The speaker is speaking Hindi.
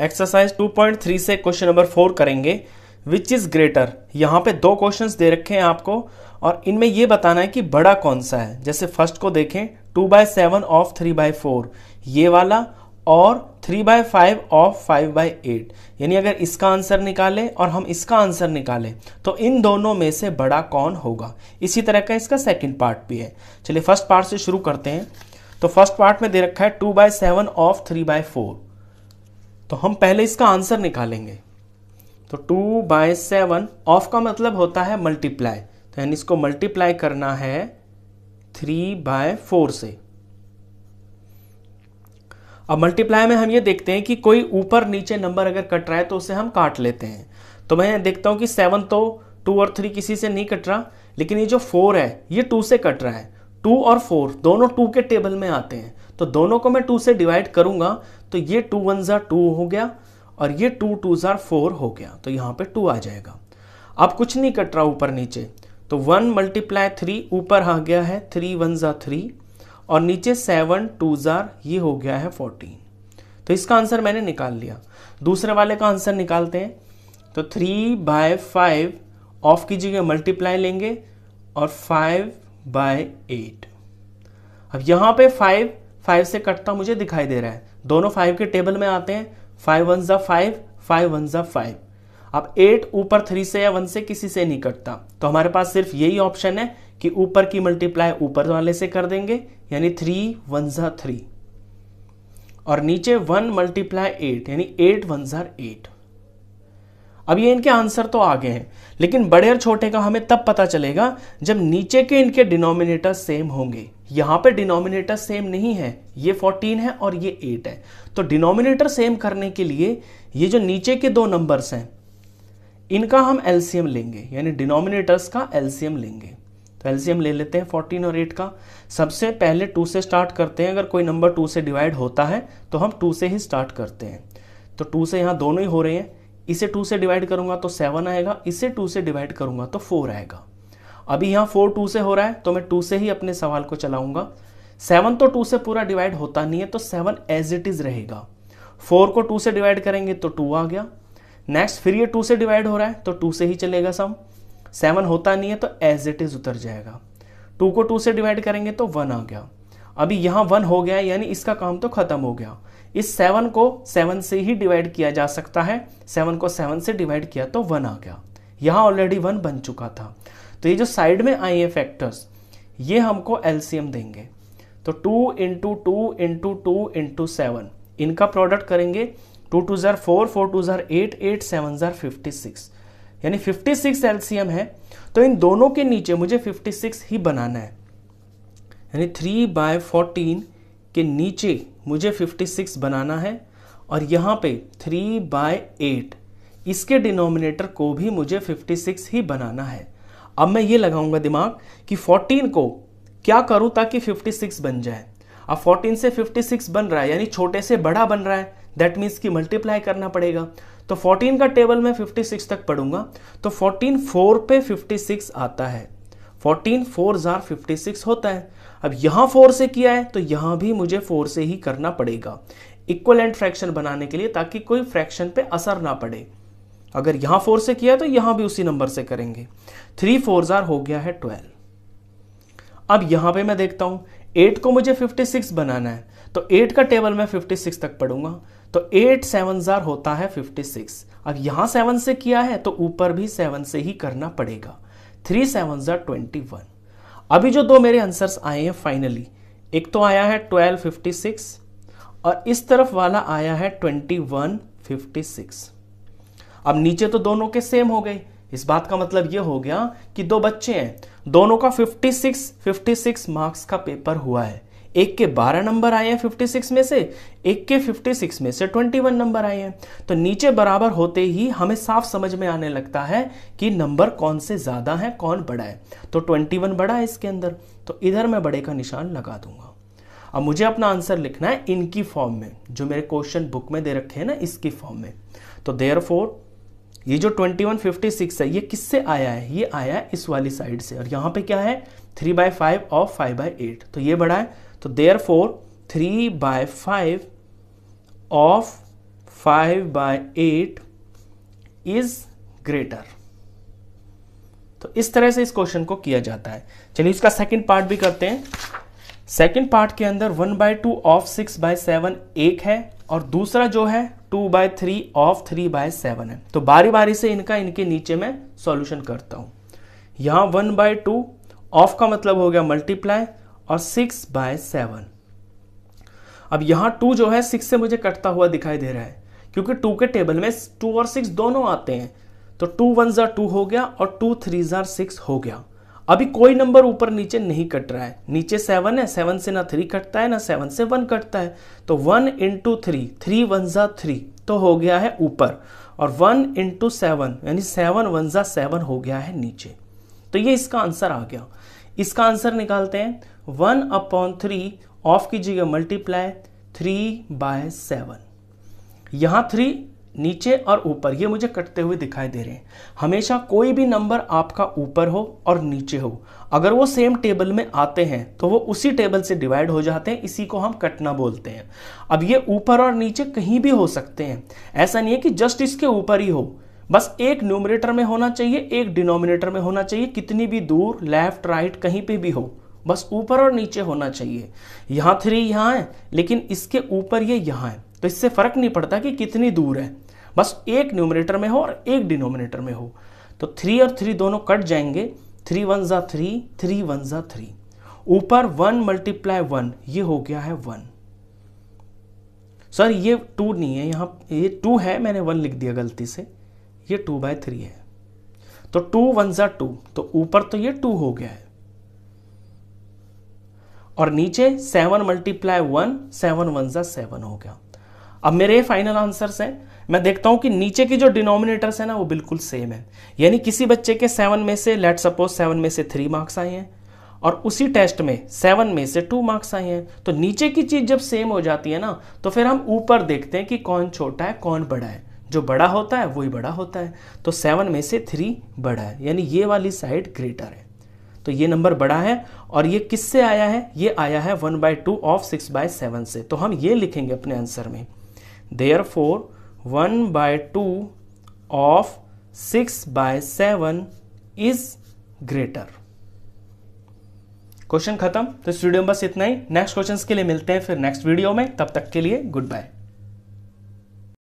एक्सरसाइज 2.3 से क्वेश्चन नंबर फोर करेंगे विच इज़ ग्रेटर यहाँ पे दो क्वेश्चंस दे रखे हैं आपको और इनमें ये बताना है कि बड़ा कौन सा है जैसे फर्स्ट को देखें two by seven of three by four ये वाला और three by five of five by eight यानी अगर इसका आंसर निकालें और हम इसका आंसर निकालें तो इन दोनों में से बड़ा कौन होगा इसी तरह का इसका सेकेंड पार्ट भी है चलिए फर्स्ट पार्ट से शुरू करते हैं तो फर्स्ट पार्ट में दे रखा है two by seven of three by four तो हम पहले इसका आंसर निकालेंगे तो टू बाय सेवन ऑफ का मतलब होता है मल्टीप्लाई तो यानी इसको मल्टीप्लाई करना है थ्री बाय फोर से अब मल्टीप्लाई में हम ये देखते हैं कि कोई ऊपर नीचे नंबर अगर कट रहा है तो उसे हम काट लेते हैं तो मैं देखता हूं कि सेवन तो टू और थ्री किसी से नहीं कट रहा लेकिन ये जो फोर है ये टू से कट रहा है टू और फोर दोनों टू के टेबल में आते हैं तो दोनों को मैं टू से डिवाइड करूंगा तो ये टू वन ज़ार टू हो गया और ये टू टू ज़ार फोर हो गया तो यहाँ पे टू आ जाएगा अब कुछ नहीं कट रहा ऊपर नीचे तो वन मल्टीप्लाई थ्री ऊपर आ गया है थ्री वन ज़ार थ्री और नीचे सेवन टू ज़ार ये हो गया है फोर्टीन तो इसका आंसर मैंने निकाल लिया दूसरे वाले का आंसर निकालते हैं तो थ्री बाय फाइव ऑफ कीजिएगा मल्टीप्लाई लेंगे और फाइव बाय एट अब यहाँ पे फाइव फाइव से कटता मुझे दिखाई दे रहा है दोनों फाइव के टेबल में आते हैं फाइव वन ज़ा फाइव फाइव वन ज़ा फाइव अब एट ऊपर थ्री से या वन से किसी से नहीं कटता तो हमारे पास सिर्फ यही ऑप्शन है कि ऊपर की मल्टीप्लाई ऊपर वाले से कर देंगे यानी थ्री वन ज़ा थ्री और नीचे वन मल्टीप्लाई एट यानी एट वन ज़ार एट अब ये इनके आंसर तो आगे हैं लेकिन बड़े और छोटे का हमें तब पता चलेगा जब नीचे के इनके डिनोमिनेटर सेम होंगे यहाँ पे डिनोमिनेटर सेम नहीं है ये 14 है और ये 8 है तो डिनोमिनेटर सेम करने के लिए ये जो नीचे के दो नंबर्स हैं इनका हम एलसीएम लेंगे यानी डिनोमिनेटर्स का एलसीएम लेंगे तो एलसीएम ले लेते हैं फोर्टीन और एट का सबसे पहले टू से स्टार्ट करते हैं अगर कोई नंबर टू से डिवाइड होता है तो हम टू से ही स्टार्ट करते हैं तो टू से यहाँ दोनों ही हो रहे हैं इसे टू से डिवाइड करूंगा तो सेवन आएगा इसे टू से डिवाइड करूंगा तो फोर आएगा अभी यहाँ फोर टू से हो रहा है तो मैं टू से ही अपने सवाल को चलाऊंगा सेवन तो टू से पूरा डिवाइड होता नहीं है तो सेवन एज इट इज रहेगा फोर को टू से डिवाइड करेंगे तो टू आ गया नेक्स्ट फिर ये टू से डिवाइड हो रहा है तो टू से ही चलेगा सम सेवन होता नहीं है तो एज इट इज उतर जाएगा टू को टू से डिवाइड करेंगे तो वन आ गया अभी यहाँ वन हो गया यानी इसका काम तो खत्म हो गया इस सेवन को सेवन से ही डिवाइड किया जा सकता है सेवन को सेवन से डिवाइड किया तो वन आ गया यहाँ ऑलरेडी वन बन चुका था तो ये जो साइड में आए हैं फैक्टर्स ये हमको एलसीएम देंगे तो two into two into two into seven इनका प्रोडक्ट करेंगे टू टू ज़ार फोर फोर टू ज़ार एट एट सेवन ज़ार फिफ्टी सिक्स यानी फिफ्टी सिक्स एलसीएम है तो इन दोनों के नीचे मुझे फिफ्टी सिक्स ही बनाना है यानी थ्री बाय फोर्टीन के नीचे मुझे 56 बनाना है और यहाँ पे 3 बाय एट इसके डिनोमिनेटर को भी मुझे 56 ही बनाना है अब मैं ये लगाऊंगा दिमाग कि 14 को क्या करूँ ताकि 56 बन जाए अब 14 से 56 बन रहा है यानी छोटे से बड़ा बन रहा है दैट मीन्स कि मल्टीप्लाई करना पड़ेगा तो 14 का टेबल मैं 56 तक पढ़ूंगा तो 14 फोर पे 56 आता है फोर्टीन फोर ज़ार फिफ्टी सिक्स होता है अब यहाँ फोर से किया है तो यहाँ भी मुझे फोर से ही करना पड़ेगा इक्वल एंड फ्रैक्शन बनाने के लिए ताकि कोई फ्रैक्शन पे असर ना पड़े अगर यहाँ फोर से किया तो यहाँ भी उसी नंबर से करेंगे थ्री फोर ज़ार हो गया है ट्वेल्व अब यहाँ पे मैं देखता हूँ एट को मुझे फिफ्टी सिक्स बनाना है तो एट का टेबल मैं फिफ्टी सिक्स तक पढ़ूंगा तो एट सेवन ज़ार होता है फिफ्टी सिक्स अब यहाँ सेवन से किया है तो ऊपर भी सेवन से ही करना पड़ेगा थ्री सेवन जर ट्वेंटी वन अभी जो दो मेरे आंसर्स आए हैं फाइनली एक तो आया है ट्वेल्व फिफ्टी सिक्स और इस तरफ वाला आया है ट्वेंटी वन फिफ्टी सिक्स अब नीचे तो दोनों के सेम हो गए इस बात का मतलब ये हो गया कि दो बच्चे हैं दोनों का 56 56 मार्क्स का पेपर हुआ है एक के बारह नंबर आए हैं फिफ्टी सिक्स में से एक के फिफ्टी सिक्स में से ट्वेंटी वन नंबर आए हैं तो नीचे बराबर होते ही हमें साफ समझ में आने लगता है कि नंबर कौन से ज़्यादा है कौन बड़ा है तो ट्वेंटी वन बड़ा है इसके अंदर तो इधर मैं बड़े का निशान लगा दूंगा अब मुझे अपना आंसर लिखना है इनकी फॉर्म में जो मेरे क्वेश्चन बुक में दे रखे हैं ना इसकी फॉर्म में तो देयर फोर ये जो 2156 है ये किससे आया है ये आया है इस वाली साइड से और यहाँ पे क्या है थ्री बाय फाइव और फाइव बाय एट तो ये बड़ा है तो therefore three by five of five by eight is greater तो इस तरह से इस क्वेश्चन को किया जाता है चलिए इसका सेकंड पार्ट भी करते हैं सेकंड पार्ट के अंदर one by two of six by seven एक है और दूसरा जो है two by three of three by seven है तो बारी बारी से इनका इनके नीचे मैं सॉल्यूशन करता हूं यहां वन बाय टू ऑफ का मतलब हो गया मल्टीप्लाई और सिक्स बाय सेवन अब यहां टू जो है सिक्स से मुझे कटता हुआ दिखाई दे रहा है क्योंकि टू के टेबल में टू और सिक्स दोनों आते हैं तो टू वन ज़ार टू हो गया और टू थ्री ज़ार सिक्स हो गया अभी कोई नंबर ऊपर नीचे नहीं कट रहा है नीचे सेवन है सेवन से ना थ्री कटता है ना सेवन से वन कटता है तो one into three three one ज़ा थ्री तो हो गया है ऊपर और वन इंटू सेवन यानी सेवन वन ज़ा सेवन हो गया है नीचे तो ये इसका आंसर आ गया इसका आंसर निकालते हैं वन अपॉन थ्री ऑफ कीजिएगा मल्टीप्लाई थ्री बाय सेवन यहाँ थ्री नीचे और ऊपर ये मुझे कटते हुए दिखाई दे रहे हैं हमेशा कोई भी नंबर आपका ऊपर हो और नीचे हो अगर वो सेम टेबल में आते हैं तो वो उसी टेबल से डिवाइड हो जाते हैं इसी को हम कटना बोलते हैं अब ये ऊपर और नीचे कहीं भी हो सकते हैं ऐसा नहीं है कि जस्ट इसके ऊपर ही हो बस एक न्यूमरेटर में होना चाहिए एक डिनोमिनेटर में होना चाहिए कितनी भी दूर लेफ्ट राइट कहीं पे भी हो बस ऊपर और नीचे होना चाहिए यहाँ थ्री यहाँ है लेकिन इसके ऊपर ये यहाँ है तो इससे फ़र्क नहीं पड़ता कि कितनी दूर है बस एक न्यूमिनेटर में हो और एक डिनोमिनेटर में हो तो थ्री और थ्री दोनों कट जाएंगे थ्री वन ज़ा थ्री थ्री वन ज़ा थ्री ऊपर वन मल्टीप्लाई वन ये हो गया है वन सर ये टू नहीं है यहाँ ये टू है मैंने वन लिख दिया गलती से ये टू बाय थ्री है तो टू वन ज़ा टू तो ऊपर तो ये टू हो गया है और नीचे seven multiply one seven one ज़ा सेवन हो गया अब मेरे फाइनल आंसर्स हैं मैं देखता हूं कि नीचे की जो डिनोमिनेटर्स है ना वो बिल्कुल सेम है यानी किसी बच्चे के सेवन में से लेट सपोज सेवन में से थ्री मार्क्स आए हैं और उसी टेस्ट में सेवन में से टू मार्क्स आए हैं तो नीचे की चीज़ जब सेम हो जाती है ना तो फिर हम ऊपर देखते हैं कि कौन छोटा है कौन बड़ा है जो बड़ा होता है वही बड़ा होता है तो सेवन में से थ्री बड़ा है यानी ये वाली साइड ग्रेटर है तो ये नंबर बड़ा है और ये किससे आया है ये आया है one by two of six by seven से तो हम ये लिखेंगे अपने आंसर में therefore one by two of six by seven is greater question खत्म तो इस वीडियो में बस इतना ही नेक्स्ट क्वेश्चन के लिए मिलते हैं फिर नेक्स्ट वीडियो में तब तक के लिए गुड बाय